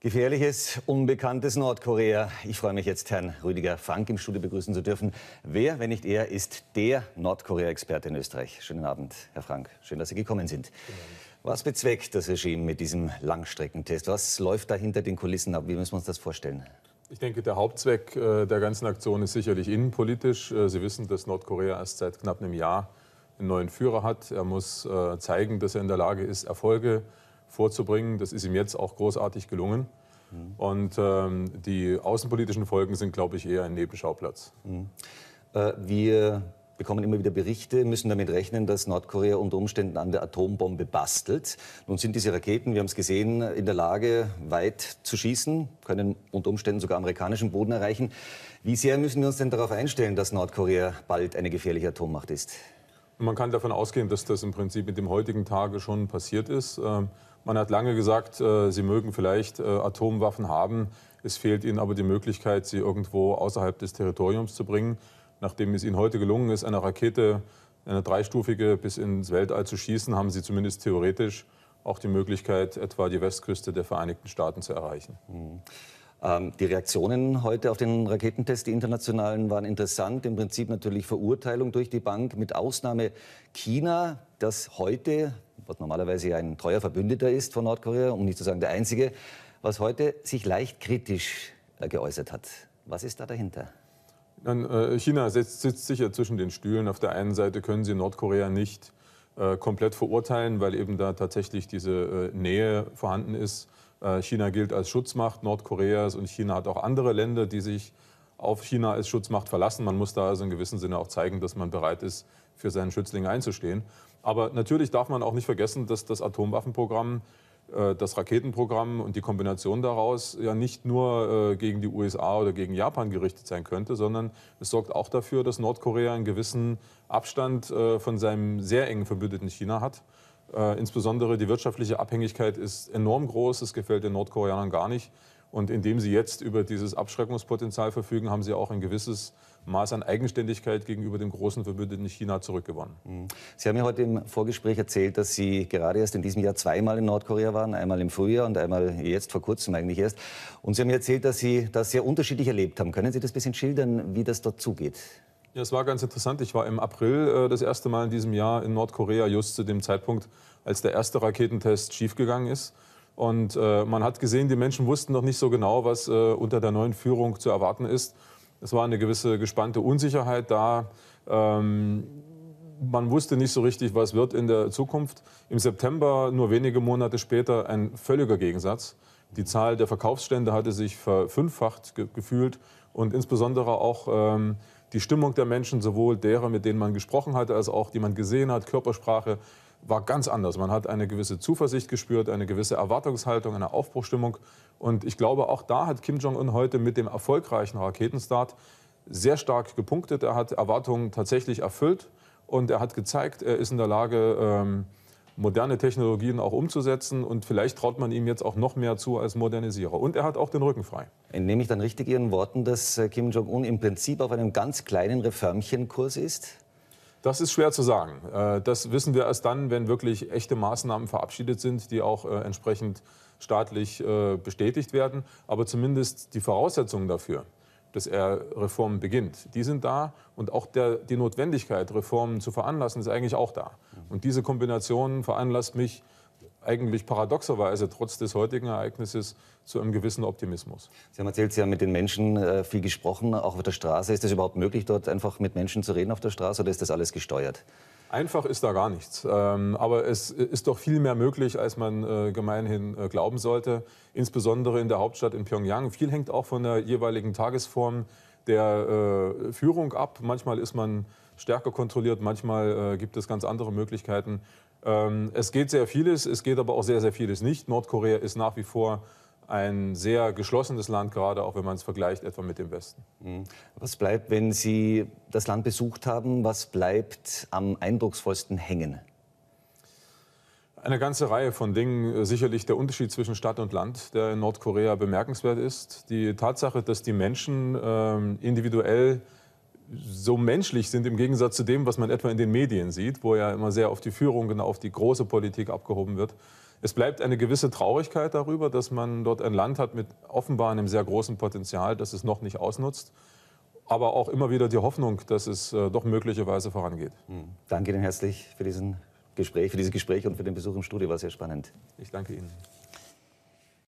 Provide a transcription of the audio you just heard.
Gefährliches, unbekanntes Nordkorea. Ich freue mich jetzt, Herrn Rüdiger Frank im Studio begrüßen zu dürfen. Wer, wenn nicht er, ist der Nordkorea-Experte in Österreich? Schönen Abend, Herr Frank. Schön, dass Sie gekommen sind. Was bezweckt das Regime mit diesem Langstreckentest? Was läuft da hinter den Kulissen ab? Wie müssen wir uns das vorstellen? Ich denke, der Hauptzweck äh, der ganzen Aktion ist sicherlich innenpolitisch. Äh, Sie wissen, dass Nordkorea erst seit knapp einem Jahr einen neuen Führer hat. Er muss äh, zeigen, dass er in der Lage ist, Erfolge zu vorzubringen. Das ist ihm jetzt auch großartig gelungen. Mhm. Und ähm, die außenpolitischen Folgen sind, glaube ich, eher ein Nebenschauplatz. Mhm. Äh, wir bekommen immer wieder Berichte, müssen damit rechnen, dass Nordkorea unter Umständen an der Atombombe bastelt. Nun sind diese Raketen, wir haben es gesehen, in der Lage, weit zu schießen, können unter Umständen sogar amerikanischen Boden erreichen. Wie sehr müssen wir uns denn darauf einstellen, dass Nordkorea bald eine gefährliche Atommacht ist? Man kann davon ausgehen, dass das im Prinzip mit dem heutigen Tage schon passiert ist. Ähm, man hat lange gesagt, äh, sie mögen vielleicht äh, Atomwaffen haben. Es fehlt ihnen aber die Möglichkeit, sie irgendwo außerhalb des Territoriums zu bringen. Nachdem es ihnen heute gelungen ist, eine Rakete, eine dreistufige, bis ins Weltall zu schießen, haben sie zumindest theoretisch auch die Möglichkeit, etwa die Westküste der Vereinigten Staaten zu erreichen. Mhm. Ähm, die Reaktionen heute auf den Raketentest, die internationalen, waren interessant. Im Prinzip natürlich Verurteilung durch die Bank, mit Ausnahme China, das heute was normalerweise ein treuer Verbündeter ist von Nordkorea, um nicht zu sagen der einzige, was heute sich leicht kritisch äh, geäußert hat. Was ist da dahinter? Äh, China sitzt sicher zwischen den Stühlen. Auf der einen Seite können sie Nordkorea nicht äh, komplett verurteilen, weil eben da tatsächlich diese Nähe vorhanden ist. China gilt als Schutzmacht Nordkoreas und China hat auch andere Länder, die sich auf China als Schutzmacht verlassen. Man muss da also in gewissem Sinne auch zeigen, dass man bereit ist, für seinen Schützling einzustehen. Aber natürlich darf man auch nicht vergessen, dass das Atomwaffenprogramm, äh, das Raketenprogramm und die Kombination daraus ja nicht nur äh, gegen die USA oder gegen Japan gerichtet sein könnte, sondern es sorgt auch dafür, dass Nordkorea einen gewissen Abstand äh, von seinem sehr engen Verbündeten China hat. Insbesondere die wirtschaftliche Abhängigkeit ist enorm groß. Es gefällt den Nordkoreanern gar nicht. Und indem sie jetzt über dieses Abschreckungspotenzial verfügen, haben sie auch ein gewisses Maß an Eigenständigkeit gegenüber dem großen Verbündeten China zurückgewonnen. Mhm. Sie haben ja heute im Vorgespräch erzählt, dass Sie gerade erst in diesem Jahr zweimal in Nordkorea waren, einmal im Frühjahr und einmal jetzt vor kurzem eigentlich erst. Und Sie haben mir erzählt, dass Sie das sehr unterschiedlich erlebt haben. Können Sie das ein bisschen schildern, wie das dort zugeht? Ja, es war ganz interessant. Ich war im April äh, das erste Mal in diesem Jahr in Nordkorea, just zu dem Zeitpunkt, als der erste Raketentest schiefgegangen ist. Und äh, man hat gesehen, die Menschen wussten noch nicht so genau, was äh, unter der neuen Führung zu erwarten ist. Es war eine gewisse gespannte Unsicherheit da. Ähm, man wusste nicht so richtig, was wird in der Zukunft. Im September, nur wenige Monate später, ein völliger Gegensatz. Die Zahl der Verkaufsstände hatte sich verfünffacht ge gefühlt und insbesondere auch ähm, die Stimmung der Menschen, sowohl derer, mit denen man gesprochen hatte, als auch die man gesehen hat, Körpersprache, war ganz anders. Man hat eine gewisse Zuversicht gespürt, eine gewisse Erwartungshaltung, eine Aufbruchstimmung. Und ich glaube, auch da hat Kim Jong-un heute mit dem erfolgreichen Raketenstart sehr stark gepunktet. Er hat Erwartungen tatsächlich erfüllt und er hat gezeigt, er ist in der Lage, ähm, moderne Technologien auch umzusetzen. Und vielleicht traut man ihm jetzt auch noch mehr zu als Modernisierer. Und er hat auch den Rücken frei. Entnehme ich dann richtig Ihren Worten, dass äh, Kim Jong-un im Prinzip auf einem ganz kleinen Reformchenkurs ist? Das ist schwer zu sagen. Äh, das wissen wir erst dann, wenn wirklich echte Maßnahmen verabschiedet sind, die auch äh, entsprechend staatlich äh, bestätigt werden. Aber zumindest die Voraussetzungen dafür, dass er Reformen beginnt, die sind da. Und auch der, die Notwendigkeit, Reformen zu veranlassen, ist eigentlich auch da. Und diese Kombination veranlasst mich, eigentlich paradoxerweise trotz des heutigen Ereignisses zu einem gewissen Optimismus. Sie haben erzählt, Sie haben mit den Menschen äh, viel gesprochen, auch auf der Straße. Ist es überhaupt möglich, dort einfach mit Menschen zu reden auf der Straße oder ist das alles gesteuert? Einfach ist da gar nichts. Ähm, aber es ist doch viel mehr möglich, als man äh, gemeinhin äh, glauben sollte. Insbesondere in der Hauptstadt in Pyongyang. Viel hängt auch von der jeweiligen Tagesform der Führung ab. Manchmal ist man stärker kontrolliert, manchmal gibt es ganz andere Möglichkeiten. Ähm, es geht sehr vieles, es geht aber auch sehr, sehr vieles nicht. Nordkorea ist nach wie vor ein sehr geschlossenes Land, gerade auch wenn man es vergleicht etwa mit dem Westen. Mhm. Was bleibt, wenn Sie das Land besucht haben, was bleibt am eindrucksvollsten hängen? Eine ganze Reihe von Dingen, sicherlich der Unterschied zwischen Stadt und Land, der in Nordkorea bemerkenswert ist. Die Tatsache, dass die Menschen ähm, individuell so menschlich sind im Gegensatz zu dem, was man etwa in den Medien sieht, wo ja immer sehr auf die Führung, genau auf die große Politik abgehoben wird. Es bleibt eine gewisse Traurigkeit darüber, dass man dort ein Land hat mit offenbar einem sehr großen Potenzial, das es noch nicht ausnutzt. Aber auch immer wieder die Hoffnung, dass es äh, doch möglicherweise vorangeht. Hm. Danke Ihnen herzlich für, diesen Gespräch, für dieses Gespräch und für den Besuch im Studio. War sehr spannend. Ich danke Ihnen.